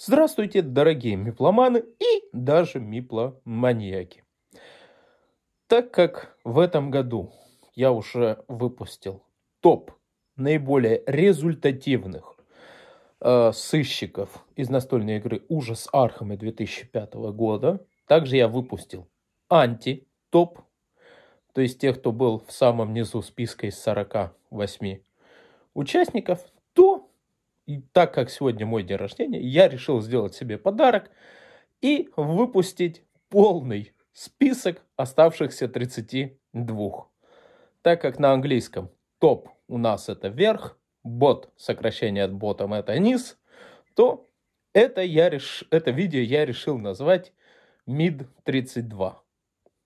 Здравствуйте, дорогие мипломаны и даже мипломаньяки. Так как в этом году я уже выпустил топ наиболее результативных э, сыщиков из настольной игры «Ужас Архамы» 2005 года, также я выпустил анти-топ, то есть тех, кто был в самом низу списка из 48 участников, и так как сегодня мой день рождения, я решил сделать себе подарок и выпустить полный список оставшихся 32. Так как на английском топ у нас это вверх, бот, сокращение от ботом это низ, то это, я реш... это видео я решил назвать MID 32.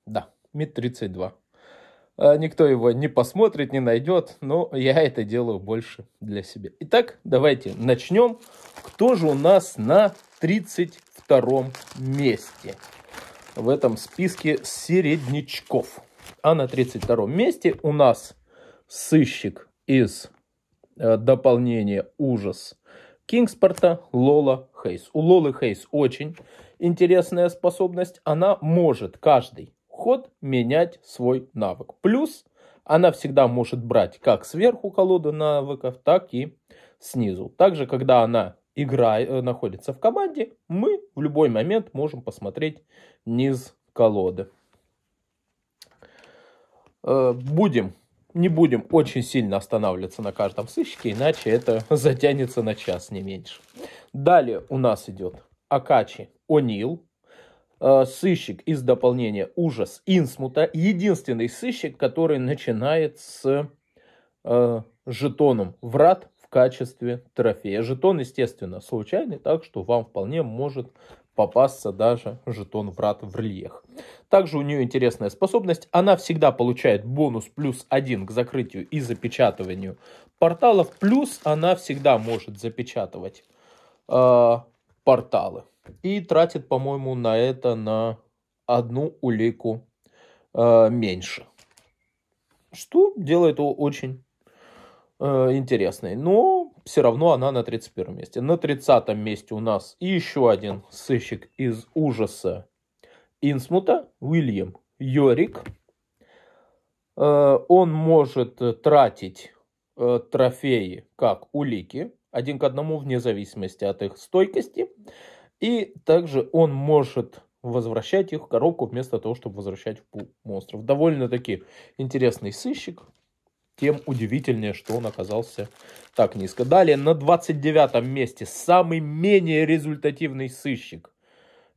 Да, MID 32. А, никто его не посмотрит, не найдет, но я это делаю больше для себя. Итак, давайте начнем. Кто же у нас на 32 месте в этом списке середнячков? А на 32 месте у нас сыщик из э, дополнения «Ужас» Кингспорта Лола Хейс. У Лолы Хейс очень интересная способность. Она может каждый ход менять свой навык. Плюс она всегда может брать как сверху колоду навыков, так и снизу. Также, когда она играет, э, находится в команде, мы в любой момент можем посмотреть низ колоды. Э, будем, не будем очень сильно останавливаться на каждом сыщике, иначе это затянется на час, не меньше. Далее у нас идет Акачи Онил, Э, сыщик из дополнения «Ужас Инсмута», единственный сыщик, который начинает с э, жетоном «Врат» в качестве трофея. Жетон, естественно, случайный, так что вам вполне может попасться даже жетон врат в рельех. Также у нее интересная способность. Она всегда получает бонус плюс один к закрытию и запечатыванию порталов. Плюс она всегда может запечатывать э, порталы. И тратит, по-моему, на это на одну улику э, меньше. Что делает его очень э, интересной. Но все равно она на 31 месте. На 30 месте у нас еще один сыщик из ужаса Инсмута, Уильям Йорик. Э, он может тратить э, трофеи как улики, один к одному вне зависимости от их стойкости. И также он может возвращать их в коробку вместо того, чтобы возвращать в пул монстров. Довольно-таки интересный сыщик. Тем удивительнее, что он оказался так низко. Далее на 29 месте самый менее результативный сыщик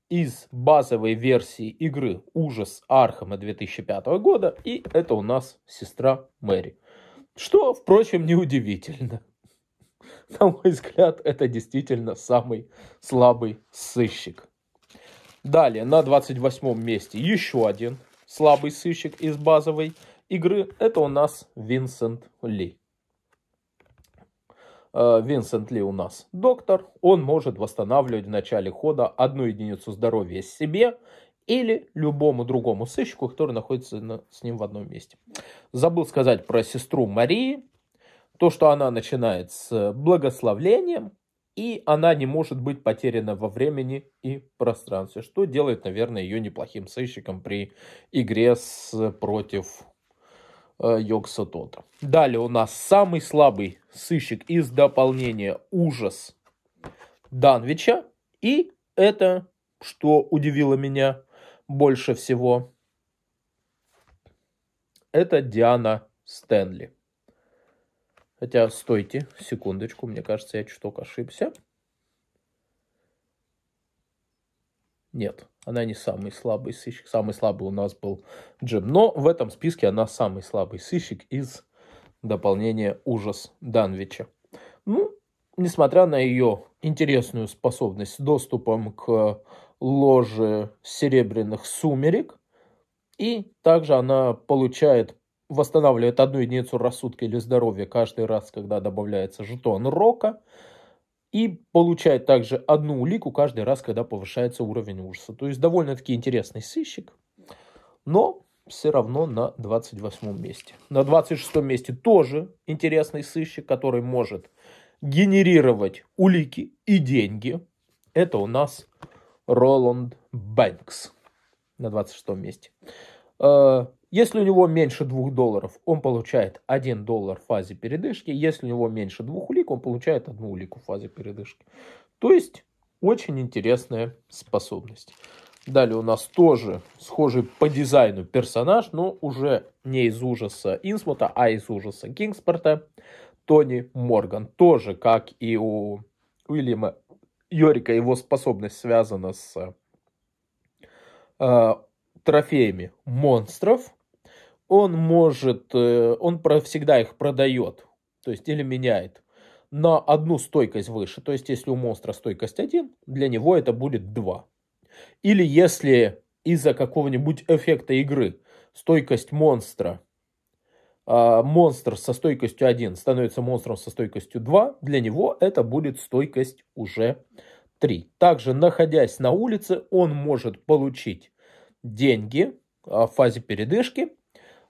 из базовой версии игры «Ужас Архама» 2005 года. И это у нас сестра Мэри. Что, впрочем, неудивительно. На мой взгляд, это действительно самый слабый сыщик. Далее, на 28 месте еще один слабый сыщик из базовой игры. Это у нас Винсент Ли. Э, Винсент Ли у нас доктор. Он может восстанавливать в начале хода одну единицу здоровья себе или любому другому сыщику, который находится на, с ним в одном месте. Забыл сказать про сестру Марии то, что она начинает с э, благословлением, и она не может быть потеряна во времени и пространстве, что делает, наверное, ее неплохим сыщиком при игре с, э, против э, Йокса Тота. Далее у нас самый слабый сыщик из дополнения «Ужас» Данвича. И это, что удивило меня больше всего, это Диана Стэнли. Хотя, стойте, секундочку, мне кажется, я чуток ошибся. Нет, она не самый слабый сыщик. Самый слабый у нас был Джим. Но в этом списке она самый слабый сыщик из дополнения «Ужас Данвича». Ну, несмотря на ее интересную способность с доступом к ложе серебряных сумерек, и также она получает восстанавливает одну единицу рассудка или здоровья каждый раз, когда добавляется жетон рока. И получает также одну улику каждый раз, когда повышается уровень ужаса. То есть довольно-таки интересный сыщик. Но все равно на 28 месте. На 26 месте тоже интересный сыщик, который может генерировать улики и деньги. Это у нас Роланд Бэнкс на 26 месте. Э, если у него меньше 2 долларов, он получает 1 доллар в фазе передышки. Если у него меньше 2 улик, он получает 1 улику в фазе передышки. То есть, очень интересная способность. Далее у нас тоже схожий по дизайну персонаж, но уже не из ужаса Инсмута, а из ужаса Кингспорта. Тони Морган. Тоже, как и у Уильяма Йорика, его способность связана с э, трофеями монстров он может, э, он всегда их продает, то есть или меняет на одну стойкость выше. То есть, если у монстра стойкость 1, для него это будет 2. Или если из-за какого-нибудь эффекта игры стойкость монстра, э, монстр со стойкостью 1 становится монстром со стойкостью 2, для него это будет стойкость уже 3. Также, находясь на улице, он может получить деньги э, в фазе передышки –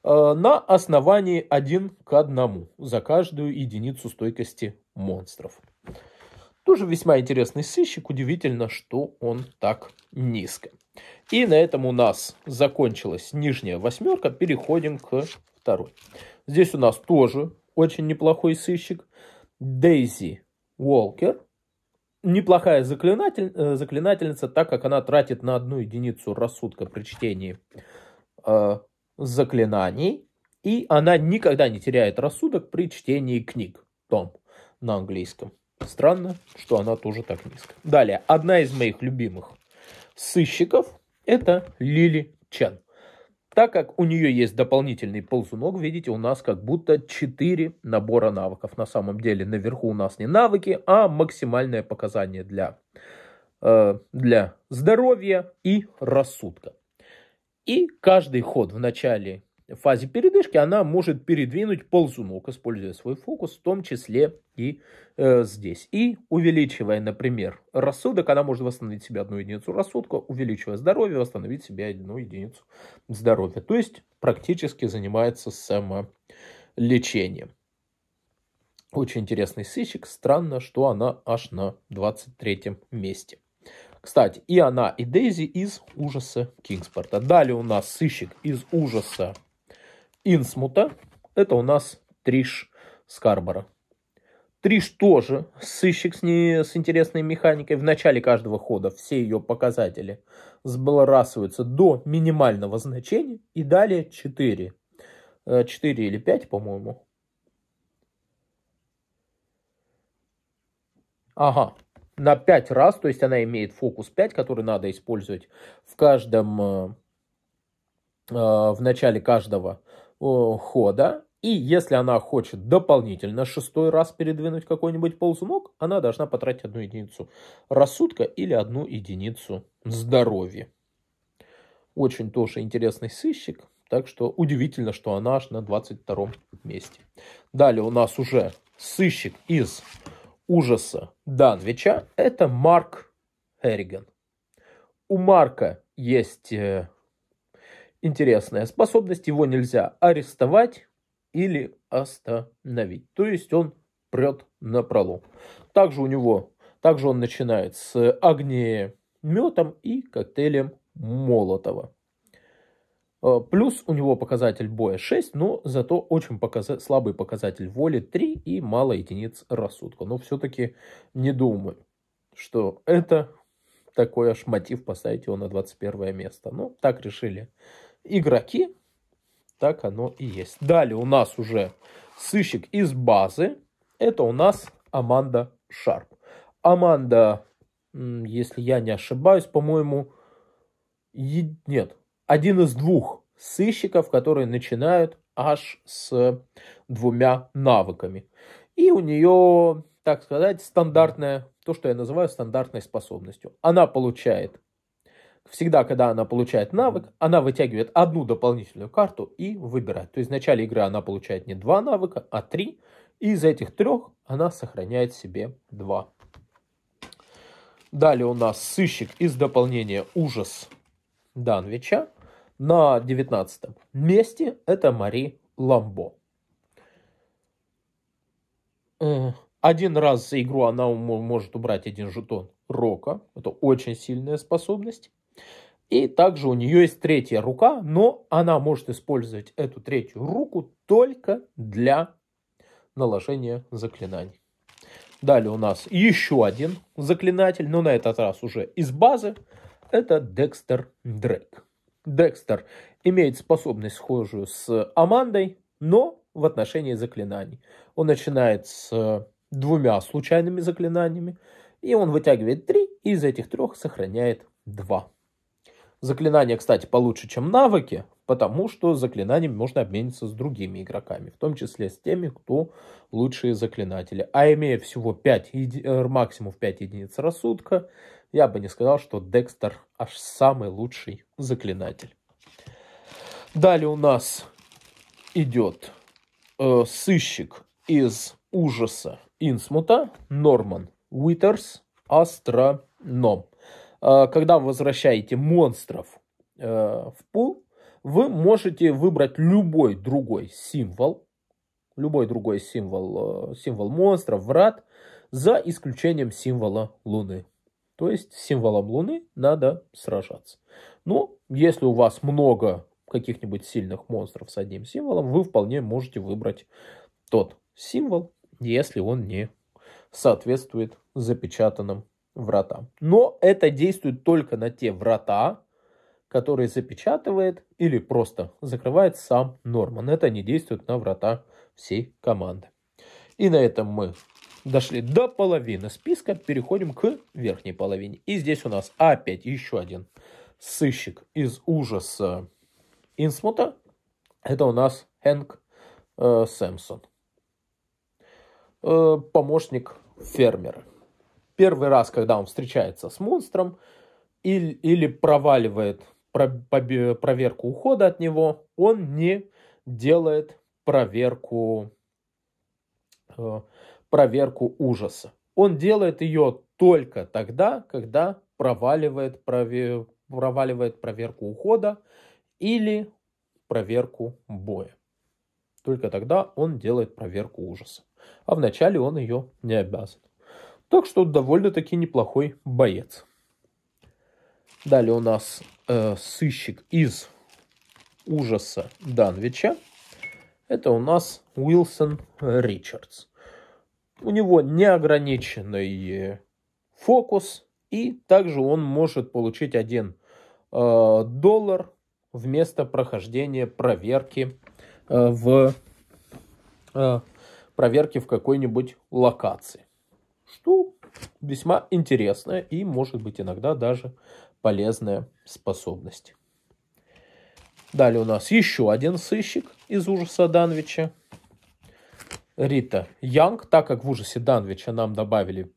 Э, на основании один к одному за каждую единицу стойкости монстров. Тоже весьма интересный сыщик. Удивительно, что он так низко. И на этом у нас закончилась нижняя восьмерка. Переходим к второй. Здесь у нас тоже очень неплохой сыщик. Дейзи Уолкер. Неплохая заклинатель, э, заклинательница, так как она тратит на одну единицу рассудка при чтении э, заклинаний, и она никогда не теряет рассудок при чтении книг. Том на английском. Странно, что она тоже так низко. Далее, одна из моих любимых сыщиков – это Лили Чен. Так как у нее есть дополнительный ползунок, видите, у нас как будто 4 набора навыков. На самом деле наверху у нас не навыки, а максимальное показание для, э, для здоровья и рассудка. И каждый ход в начале фазе передышки она может передвинуть ползунок, используя свой фокус, в том числе и э, здесь. И увеличивая, например, рассудок, она может восстановить себе одну единицу рассудка, увеличивая здоровье, восстановить себе одну единицу здоровья. То есть практически занимается самолечением. Очень интересный сыщик. Странно, что она аж на 23 месте. Кстати, и она, и Дейзи из ужаса Кингспорта. Далее у нас сыщик из ужаса Инсмута. Это у нас Триш Скарбора. Триш тоже сыщик с, не, с интересной механикой. В начале каждого хода все ее показатели сбалансируются до минимального значения. И далее 4. 4 э, или 5, по-моему. Ага, на 5 раз, то есть она имеет фокус 5, который надо использовать в каждом, э, э, в начале каждого э, хода. И если она хочет дополнительно шестой раз передвинуть какой-нибудь ползунок, она должна потратить одну единицу рассудка или одну единицу здоровья. Очень тоже интересный сыщик. Так что удивительно, что она аж на 22 месте. Далее у нас уже сыщик из ужаса Данвича – это Марк Эриган. У Марка есть э, интересная способность, его нельзя арестовать или остановить. То есть он прет на пролом. Также у него, также он начинает с огнеметом и коктейлем Молотова. Э, плюс у него показатель боя 6, но зато очень показа слабый показатель воли 3 и мало единиц рассудка. Но все-таки не думаю, что это такой аж мотив поставить его на 21 место. Но ну, так решили игроки, так оно и есть. Далее у нас уже сыщик из базы. Это у нас Аманда Шарп. Аманда, если я не ошибаюсь, по-моему, е... нет, один из двух сыщиков, которые начинают аж с двумя навыками. И у нее, так сказать, стандартная, то, что я называю стандартной способностью. Она получает, всегда, когда она получает навык, она вытягивает одну дополнительную карту и выбирает. То есть в начале игры она получает не два навыка, а три. И из этих трех она сохраняет себе два. Далее у нас сыщик из дополнения «Ужас Данвича». На 19 месте это Мари Ламбо. Э, один раз за игру она может убрать один жетон Рока. Это очень сильная способность. И также у нее есть третья рука, но она может использовать эту третью руку только для наложения заклинаний. Далее у нас еще один заклинатель, но на этот раз уже из базы. Это Декстер Дрейк. Декстер имеет способность схожую с Амандой, но в отношении заклинаний. Он начинает с э, двумя случайными заклинаниями, и он вытягивает три, и из этих трех сохраняет два. Заклинания, кстати, получше, чем навыки, потому что заклинаниями можно обмениться с другими игроками, в том числе с теми, кто лучшие заклинатели. А имея всего 5, э, максимум 5 единиц рассудка, я бы не сказал, что Декстер аж самый лучший заклинатель. Далее у нас идет э, сыщик из ужаса Инсмута, Норман Уитерс, Астроном. Э, когда вы возвращаете монстров э, в пул, вы можете выбрать любой другой символ, любой другой символ, э, символ монстров, врат, за исключением символа Луны. То есть символом Луны надо сражаться. Но если у вас много каких-нибудь сильных монстров с одним символом, вы вполне можете выбрать тот символ, если он не соответствует запечатанным вратам. Но это действует только на те врата, который запечатывает или просто закрывает сам Норман. Это не действует на врата всей команды. И на этом мы дошли до половины списка, переходим к верхней половине. И здесь у нас опять еще один сыщик из ужаса Инсмута. Это у нас Хэнк э, Сэмсон. Э, помощник фермера. Первый раз, когда он встречается с монстром или, или проваливает проверку ухода от него, он не делает проверку, э, проверку ужаса. Он делает ее только тогда, когда проваливает, провер, проваливает проверку ухода или проверку боя. Только тогда он делает проверку ужаса. А вначале он ее не обязан. Так что довольно-таки неплохой боец. Далее у нас э, сыщик из ужаса Данвича. Это у нас Уилсон Ричардс. У него неограниченный фокус, и также он может получить 1 э, доллар вместо прохождения проверки э, в э, проверки в какой-нибудь локации. Что весьма интересно и может быть иногда даже полезная способность. Далее у нас еще один сыщик из ужаса Данвича. Рита Янг, так как в ужасе Данвича нам добавили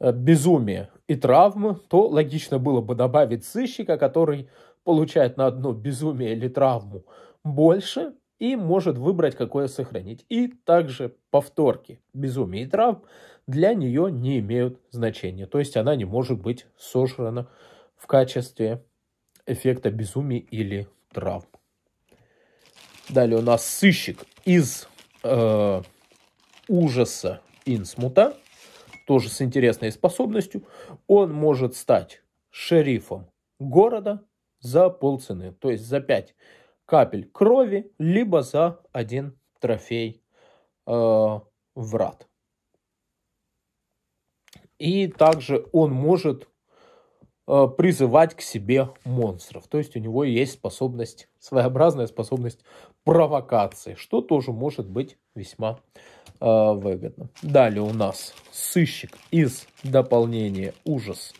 э, безумие и травмы, то логично было бы добавить сыщика, который получает на одно безумие или травму больше и может выбрать, какое сохранить. И также повторки безумия и травм для нее не имеют значения. То есть она не может быть сожрана в качестве эффекта безумия или травм. Далее у нас сыщик из э, ужаса Инсмута, тоже с интересной способностью. Он может стать шерифом города за полцены, то есть за 5 капель крови, либо за один трофей э, врат. И также он может Э, призывать к себе монстров. То есть у него есть способность, своеобразная способность провокации, что тоже может быть весьма э, выгодно. Далее у нас сыщик из дополнения «Ужас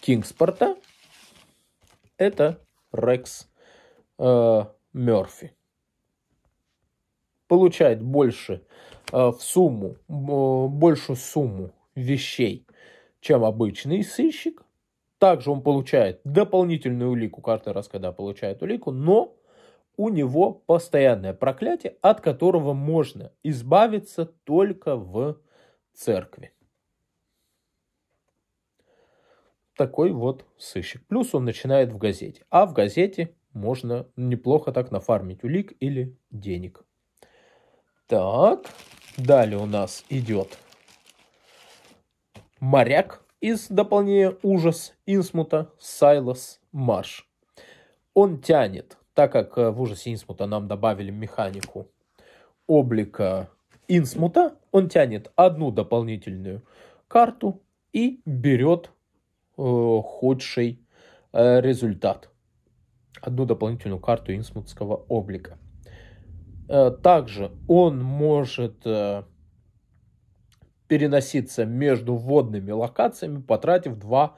Кингспорта». Это Рекс э, Мерфи. Получает больше э, в сумму, э, большую сумму вещей, чем обычный сыщик, также он получает дополнительную улику каждый раз, когда получает улику, но у него постоянное проклятие, от которого можно избавиться только в церкви. Такой вот сыщик. Плюс он начинает в газете. А в газете можно неплохо так нафармить улик или денег. Так, далее у нас идет моряк, из дополнения «Ужас» Инсмута Сайлас Марш. Он тянет, так как э, в «Ужасе Инсмута» нам добавили механику облика Инсмута, он тянет одну дополнительную карту и берет э, худший э, результат. Одну дополнительную карту инсмутского облика. Э, также он может э, переноситься между водными локациями, потратив 2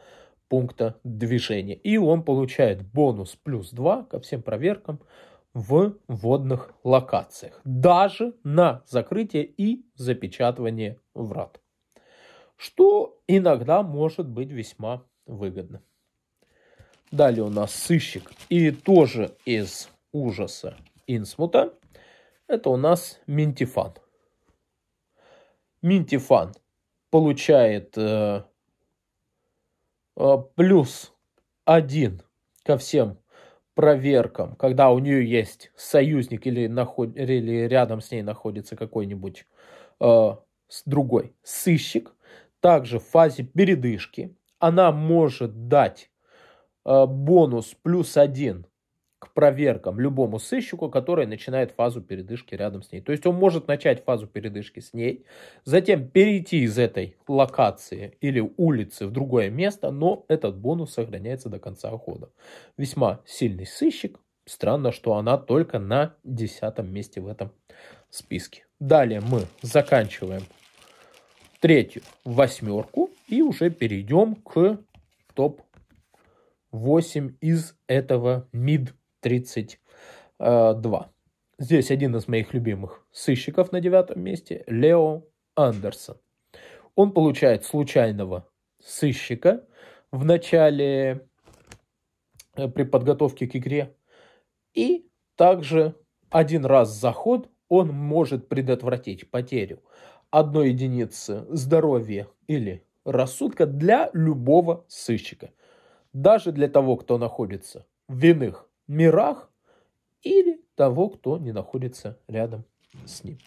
пункта движения. И он получает бонус плюс 2 ко всем проверкам в водных локациях. Даже на закрытие и запечатывание врат. Что иногда может быть весьма выгодно. Далее у нас сыщик. И тоже из ужаса Инсмута. Это у нас Ментифан. Минтифан получает э, э, плюс один ко всем проверкам, когда у нее есть союзник или, наход... или рядом с ней находится какой-нибудь э, другой сыщик. Также в фазе передышки она может дать э, бонус плюс один к проверкам любому сыщику, который начинает фазу передышки рядом с ней. То есть он может начать фазу передышки с ней, затем перейти из этой локации или улицы в другое место, но этот бонус сохраняется до конца хода. Весьма сильный сыщик. Странно, что она только на десятом месте в этом списке. Далее мы заканчиваем третью восьмерку и уже перейдем к топ-8 из этого мид 32. Э, Здесь один из моих любимых сыщиков на девятом месте, Лео Андерсон. Он получает случайного сыщика в начале э, при подготовке к игре. И также один раз заход он может предотвратить потерю одной единицы здоровья или рассудка для любого сыщика. Даже для того, кто находится в иных мирах или того, кто не находится рядом с ним.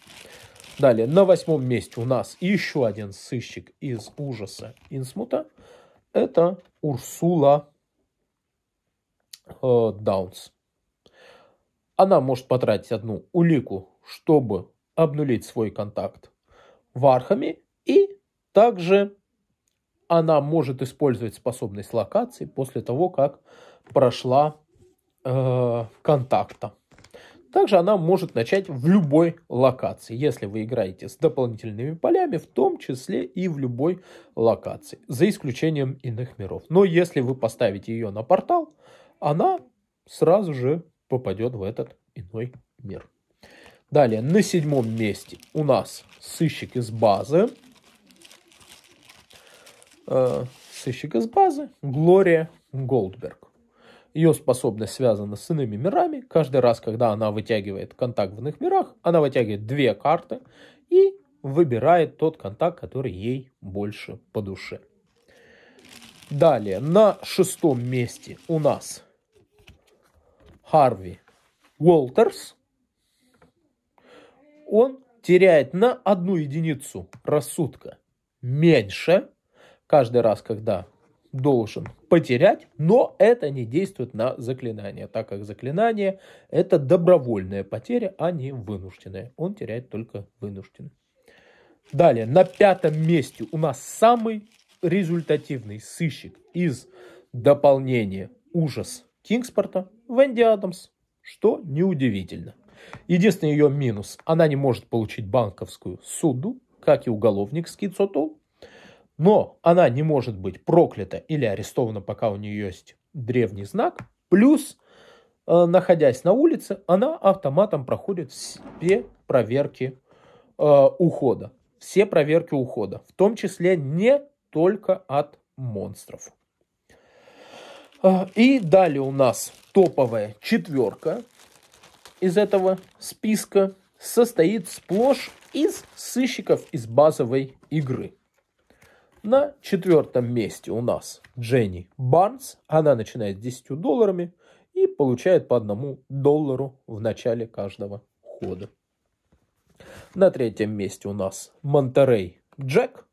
Далее, на восьмом месте у нас еще один сыщик из ужаса Инсмута. Это Урсула э, Даунс. Она может потратить одну улику, чтобы обнулить свой контакт в архами. И также она может использовать способность локации после того, как прошла э, контакта. Также она может начать в любой локации, если вы играете с дополнительными полями, в том числе и в любой локации, за исключением иных миров. Но если вы поставите ее на портал, она сразу же попадет в этот иной мир. Далее, на седьмом месте у нас сыщик из базы. Э, сыщик из базы Глория Голдберг. Ее способность связана с иными мирами. Каждый раз, когда она вытягивает контакт в иных мирах, она вытягивает две карты и выбирает тот контакт, который ей больше по душе. Далее, на шестом месте у нас Харви Уолтерс. Он теряет на одну единицу рассудка меньше каждый раз, когда должен потерять, но это не действует на заклинание, так как заклинание это добровольная потеря, а не вынужденная. Он теряет только вынужденный. Далее, на пятом месте у нас самый результативный сыщик из дополнения «Ужас Кингспорта» Венди Адамс, что неудивительно. Единственный ее минус – она не может получить банковскую суду, как и уголовник Скицотул. Но она не может быть проклята или арестована, пока у нее есть древний знак. Плюс, э, находясь на улице, она автоматом проходит все проверки э, ухода. Все проверки ухода, в том числе не только от монстров. Э, и далее у нас топовая четверка из этого списка состоит сплошь из сыщиков из базовой игры – на четвертом месте у нас Дженни Барнс. Она начинает с 10 долларами и получает по одному доллару в начале каждого хода. На третьем месте у нас Монтерей Джек.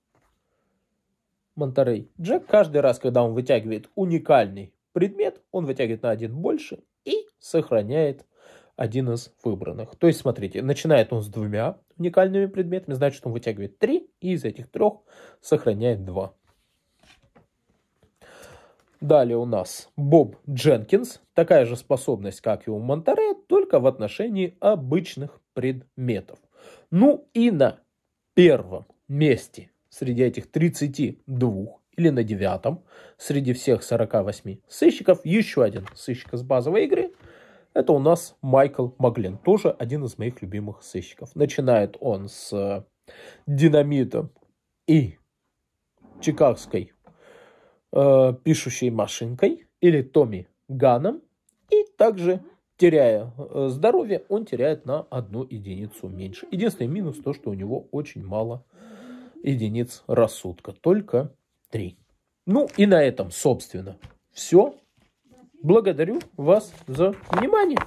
Монтерей Джек каждый раз, когда он вытягивает уникальный предмет, он вытягивает на один больше и сохраняет один из выбранных. То есть, смотрите, начинает он с двумя уникальными предметами, значит, он вытягивает три, и из этих трех сохраняет два. Далее у нас Боб Дженкинс. Такая же способность, как и у Монтере, только в отношении обычных предметов. Ну и на первом месте среди этих 32 или на девятом среди всех 48 сыщиков еще один сыщик из базовой игры – это у нас Майкл Маглен, тоже один из моих любимых сыщиков. Начинает он с э, динамита и чикагской э, пишущей машинкой или Томми Ганом. И также, теряя э, здоровье, он теряет на одну единицу меньше. Единственный минус то, что у него очень мало единиц рассудка. Только три. Ну и на этом, собственно, все. Благодарю вас за внимание.